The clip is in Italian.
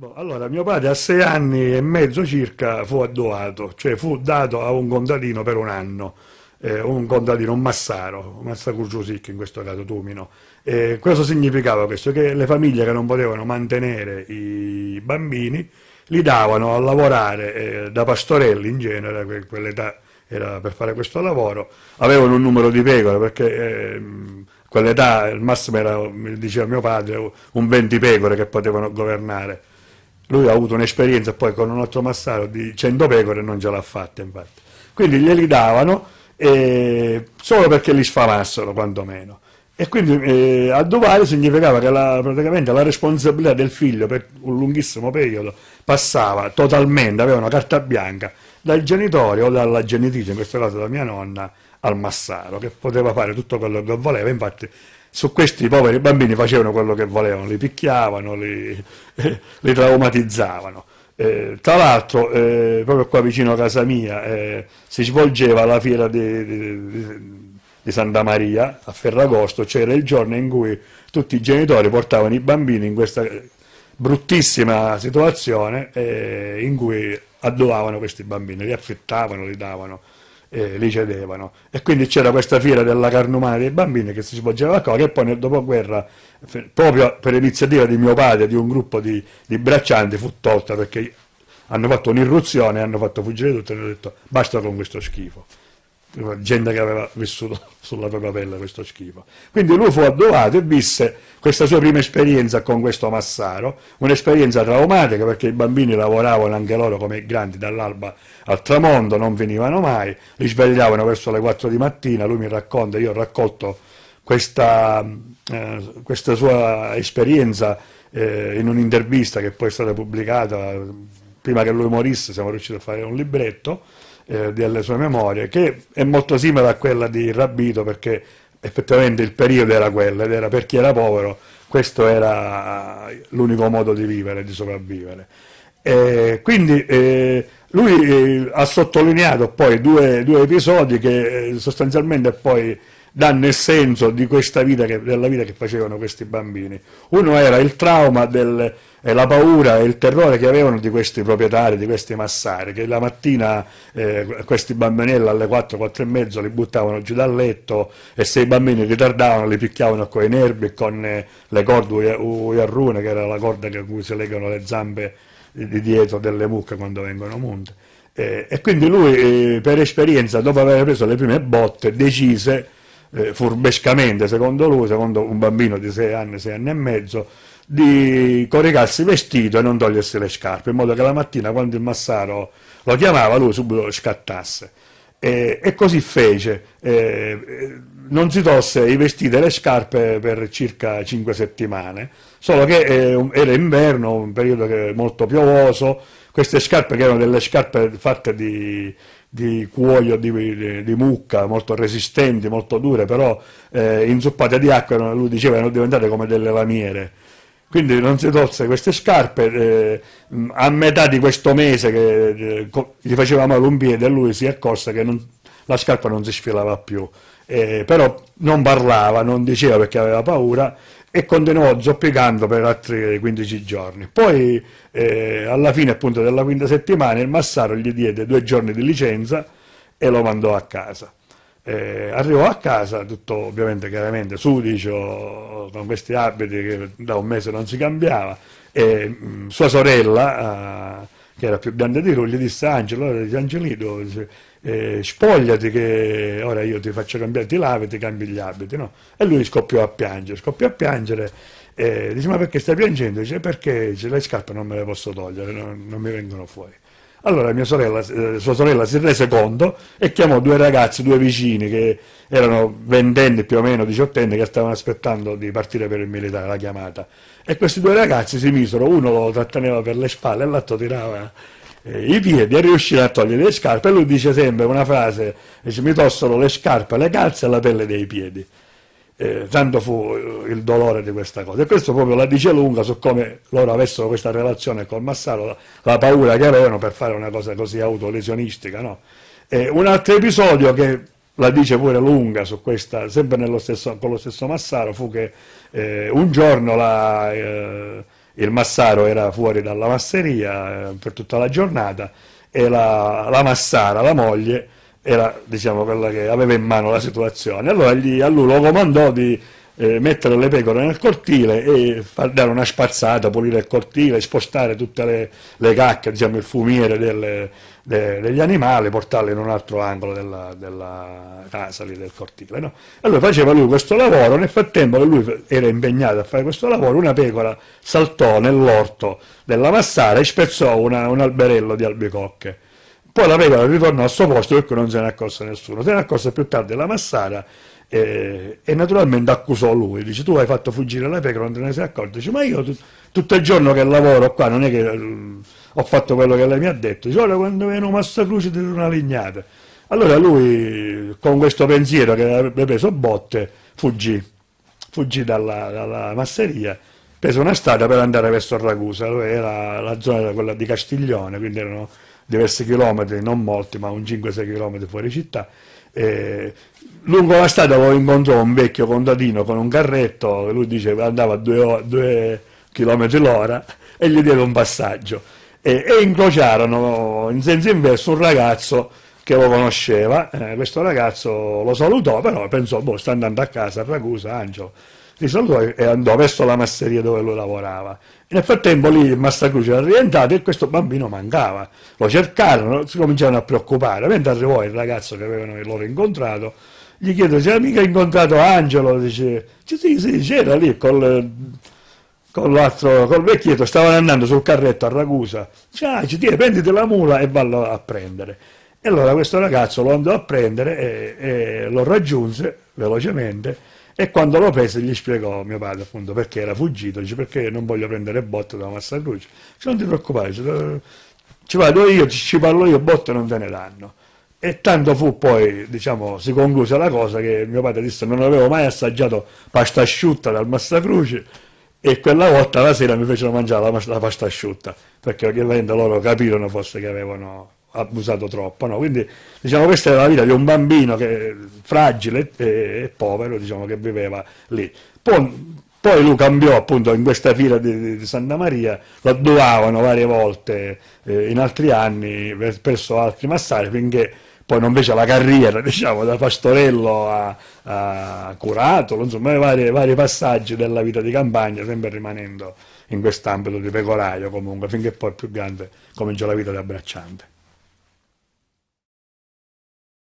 Boh, allora, mio padre a sei anni e mezzo circa fu addoato, cioè fu dato a un contadino per un anno. Eh, un contadino, un massaro, un massacurgiusic in questo caso, Tumino. Eh, cosa significava questo? Che le famiglie che non potevano mantenere i bambini li davano a lavorare eh, da pastorelli in genere, que quell'età era per fare questo lavoro, avevano un numero di pecore perché eh, quell'età il massimo era, diceva mio padre, un 20 pecore che potevano governare. Lui ha avuto un'esperienza poi con un altro massaro di 100 pecore e non ce l'ha fatta, infatti. Quindi glieli davano eh, solo perché li sfamassero, quantomeno. E quindi eh, a Dubai significava che la, praticamente la responsabilità del figlio per un lunghissimo periodo passava totalmente, aveva una carta bianca, dal genitore o dalla genitrice, in questo caso da mia nonna, al Massaro, che poteva fare tutto quello che voleva. Infatti su questi poveri bambini facevano quello che volevano, li picchiavano, li, li traumatizzavano. Eh, tra l'altro, eh, proprio qua vicino a casa mia eh, si svolgeva la fiera di, di, di, Santa Maria a Ferragosto, c'era il giorno in cui tutti i genitori portavano i bambini in questa bruttissima situazione eh, in cui addoavano questi bambini, li affettavano, li davano eh, li cedevano. E quindi c'era questa fiera della carne umana dei bambini che si svolgeva a Coca e poi nel dopoguerra, proprio per iniziativa di mio padre, di un gruppo di, di braccianti, fu tolta perché hanno fatto un'irruzione, hanno fatto fuggire tutto e hanno detto basta con questo schifo gente che aveva vissuto sulla propria pelle questo schifo. Quindi lui fu addovato e visse questa sua prima esperienza con questo Massaro, un'esperienza traumatica perché i bambini lavoravano anche loro come grandi dall'alba al tramonto, non venivano mai, li svegliavano verso le 4 di mattina, lui mi racconta, io ho raccolto questa, eh, questa sua esperienza eh, in un'intervista che poi è stata pubblicata, prima che lui morisse siamo riusciti a fare un libretto, eh, delle sue memorie, che è molto simile a quella di Rabbito perché effettivamente il periodo era quello ed era per chi era povero, questo era eh, l'unico modo di vivere, di sopravvivere. E quindi eh, lui eh, ha sottolineato poi due, due episodi che eh, sostanzialmente poi danno il senso vita che, della vita che facevano questi bambini. Uno era il trauma del, e eh, la paura e il terrore che avevano di questi proprietari, di questi massari, che la mattina eh, questi bambinelli alle 4, 4 e mezzo li buttavano giù dal letto e se i bambini ritardavano li picchiavano con i nervi, e con eh, le corde uiarrune, che era la corda con cui si legano le zampe di dietro delle mucche quando vengono monte. Eh, e quindi lui per esperienza, dopo aver preso le prime botte, decise eh, furbescamente, secondo lui, secondo un bambino di 6 anni, 6 anni e mezzo, di coricarsi vestito e non togliersi le scarpe, in modo che la mattina quando il massaro lo chiamava lui subito scattasse. E, e così fece, e, eh, eh, non si tosse i vestiti e le scarpe per circa 5 settimane, solo che eh, era inverno, un periodo molto piovoso, queste scarpe che erano delle scarpe fatte di, di cuoio di, di, di, mucca, molto resistenti, molto dure, però eh, inzuppate di acqua, lui diceva, erano diventate come delle lamiere. Quindi non si tolse queste scarpe, eh, a metà di questo mese che eh, gli faceva male un piede, lui si accorse che non, la scarpa non si sfilava più eh, però non parlava, non diceva perché aveva paura e continuò zoppicando per altri 15 giorni. Poi eh, alla fine appunto della quinta settimana il Massaro gli diede due giorni di licenza e lo mandò a casa. Eh, arrivò a casa, tutto ovviamente chiaramente sudicio, con questi abiti che da un mese non si cambiava, e mh, mm, sua sorella... Eh, che era più grande di lui, gli disse Angelo, allora dice, Angelino, eh, spogliati che ora io ti faccio cambiare, ti lavi, ti cambi gli abiti, no? E lui scoppiò a piangere, scoppiò a piangere, e eh, dice ma perché stai piangendo? Dice perché dice, le scarpe non me le posso togliere, non, non mi vengono fuori. Allora mia sorella, eh, sua sorella si rese conto e chiamò due ragazzi, due vicini che erano ventenni più o meno, diciottenni, che stavano aspettando di partire per il militare, la chiamata. E questi due ragazzi si misero, uno lo tratteneva per le spalle e l'altro tirava eh, i piedi e riuscì a togliere le scarpe e lui dice sempre una frase, dice, mi tossero le scarpe, le calze e la pelle dei piedi eh, tanto fu eh, il dolore di questa cosa. E questo proprio la dice lunga su come loro avessero questa relazione col Massaro, la, la paura che avevano per fare una cosa così autolesionistica. No? Eh, un altro episodio che la dice pure lunga su questa, sempre stesso, con lo stesso Massaro, fu che eh, un giorno la, eh, il Massaro era fuori dalla masseria eh, per tutta la giornata e la, la Massara, la moglie, era diciamo, quella che aveva in mano la situazione. Allora gli, a lui lo comandò di eh, mettere le pecore nel cortile e far dare una spazzata, pulire il cortile, spostare tutte le, le cacche, diciamo, il fumiere delle, de, degli animali, portarle in un altro angolo della, della casa lì del cortile. No? Allora faceva lui questo lavoro, nel frattempo che lui era impegnato a fare questo lavoro, una pecora saltò nell'orto della Massara e spezzò una, un alberello di albicocche poi la pecora ritorna al suo posto perché non se ne accorse nessuno, se ne accorse più tardi la Massara eh, e naturalmente accusò lui, dice tu hai fatto fuggire la pecora, non te ne sei accorto, dice ma io tutto il giorno che lavoro qua non è che uh, ho fatto quello che lei mi ha detto, dice ora quando viene Massacruce ti do una legnata. Allora lui con questo pensiero che avrebbe preso botte fuggì, fuggì dalla, dalla masseria prese una strada per andare verso Ragusa, era la zona di Castiglione, quindi erano diversi chilometri, non molti, ma un 5-6 chilometri fuori città. E lungo la strada lo incontrò un vecchio contadino con un carretto, lui dice andava a 2 km l'ora e gli diede un passaggio. E, e, incrociarono in senso inverso un ragazzo che lo conosceva, eh, questo ragazzo lo salutò, però pensò, boh, sta andando a casa a Ragusa, Angelo di salutò e andò verso la masseria dove lui lavorava. Nel frattempo lì Massacruce era rientrato e questo bambino mancava. Lo cercarono, si cominciarono a preoccupare. Mentre arrivò il ragazzo che avevano loro incontrato, gli chiede se mica incontrato Angelo, dice, sì sì c'era lì con l'altro, col, vecchietto, stavano andando sul carretto a Ragusa, dice ah, ci prenditi la mula e vallo a prendere. E allora questo ragazzo lo andò a prendere e, e lo raggiunse velocemente e quando lo prese gli spiegò mio padre appunto perché era fuggito, dice perché non voglio prendere botte da Massa Croce. non ti preoccupare, cioè, ci vado io, ci parlo io, botte non te ne danno. E tanto fu poi, diciamo, si concluse la cosa che mio padre disse non avevo mai assaggiato pasta asciutta dal Massa Croce e quella volta la sera mi fecero mangiare la, la pasta asciutta, perché ovviamente loro capirono forse che avevano abusato troppo. No? Quindi diciamo questa era la vita di un bambino che, fragile e, e povero diciamo, che viveva lì. Poi, poi lui cambiò appunto in questa fila di, di Santa Maria, lo addoavano varie volte eh, in altri anni presso altri massari finché poi non fece la carriera, diciamo, da pastorello a, a curatolo, insomma, vari, vari passaggi della vita di campagna, sempre rimanendo in quest'ambito di pecoraio comunque, finché poi più grande cominciò la vita di abbracciante.